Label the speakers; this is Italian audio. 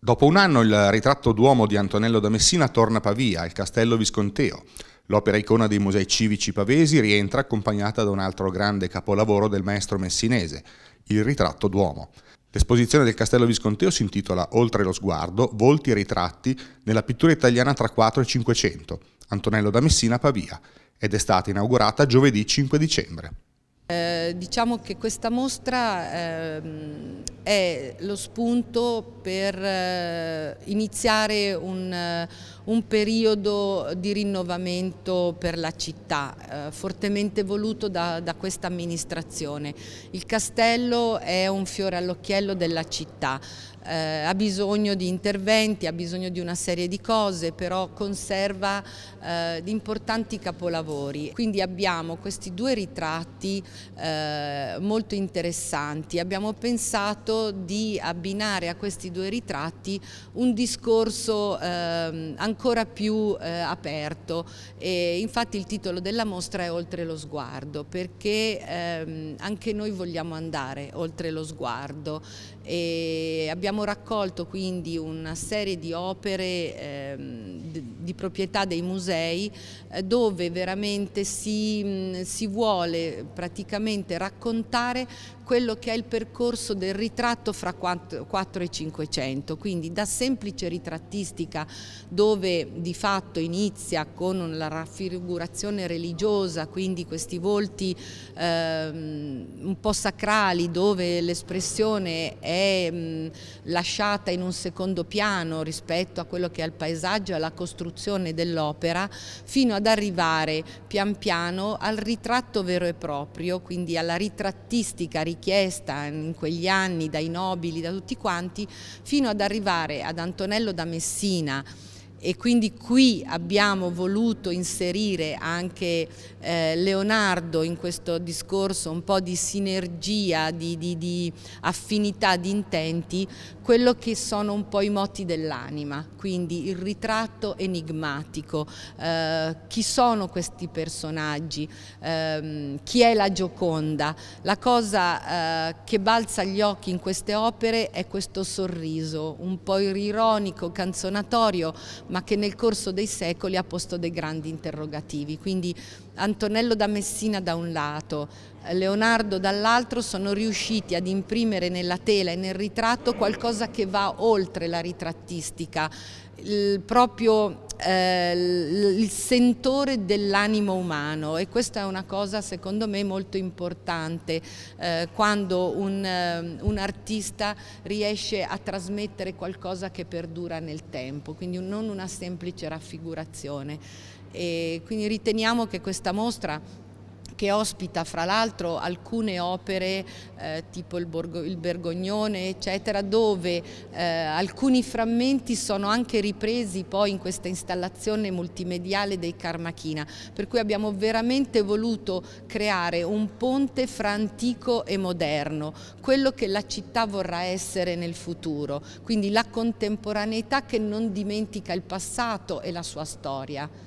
Speaker 1: Dopo un anno il ritratto d'uomo di Antonello da Messina torna a Pavia, al castello Visconteo. L'opera icona dei musei civici pavesi rientra accompagnata da un altro grande capolavoro del maestro messinese, il ritratto d'uomo. L'esposizione del Castello Visconteo si intitola Oltre lo sguardo, volti e ritratti nella pittura italiana tra 4 e 500, Antonello da Messina a Pavia, ed è stata inaugurata giovedì 5 dicembre.
Speaker 2: Eh, diciamo che questa mostra eh, è lo spunto per eh, iniziare un un periodo di rinnovamento per la città, eh, fortemente voluto da, da questa amministrazione. Il castello è un fiore all'occhiello della città, eh, ha bisogno di interventi, ha bisogno di una serie di cose, però conserva eh, importanti capolavori. Quindi abbiamo questi due ritratti eh, molto interessanti. Abbiamo pensato di abbinare a questi due ritratti un discorso ancora ehm, ancora più eh, aperto e infatti il titolo della mostra è Oltre lo sguardo perché ehm, anche noi vogliamo andare oltre lo sguardo e abbiamo raccolto quindi una serie di opere ehm, di proprietà dei musei eh, dove veramente si, mh, si vuole praticamente raccontare quello che è il percorso del ritratto fra 4, 4 e 500, quindi da semplice ritrattistica dove di fatto inizia con la raffigurazione religiosa, quindi questi volti ehm, un po' sacrali dove l'espressione è mh, lasciata in un secondo piano rispetto a quello che è il paesaggio e alla costruzione dell'opera, fino ad arrivare pian piano al ritratto vero e proprio, quindi alla ritrattistica richiesta in quegli anni dai nobili, da tutti quanti, fino ad arrivare ad Antonello da Messina, e quindi qui abbiamo voluto inserire anche eh, Leonardo in questo discorso un po' di sinergia, di, di, di affinità di intenti, quello che sono un po' i moti dell'anima, quindi il ritratto enigmatico, eh, chi sono questi personaggi, eh, chi è la Gioconda. La cosa eh, che balza agli occhi in queste opere è questo sorriso, un po' ironico, canzonatorio, ma che nel corso dei secoli ha posto dei grandi interrogativi. Quindi Antonello da Messina da un lato, Leonardo dall'altro sono riusciti ad imprimere nella tela e nel ritratto qualcosa che va oltre la ritrattistica, il proprio eh, il sentore dell'animo umano e questa è una cosa secondo me molto importante eh, quando un, ehm, un, artista riesce a trasmettere qualcosa che perdura nel tempo, quindi non una semplice raffigurazione. E quindi riteniamo che questa mostra che ospita fra l'altro alcune opere eh, tipo il, Borgo, il, Bergognone eccetera dove eh, alcuni frammenti sono anche ripresi poi in questa installazione multimediale dei Carmachina per cui abbiamo veramente voluto creare un ponte fra antico e moderno quello che la città vorrà essere nel futuro quindi la contemporaneità che non dimentica il passato e la sua storia.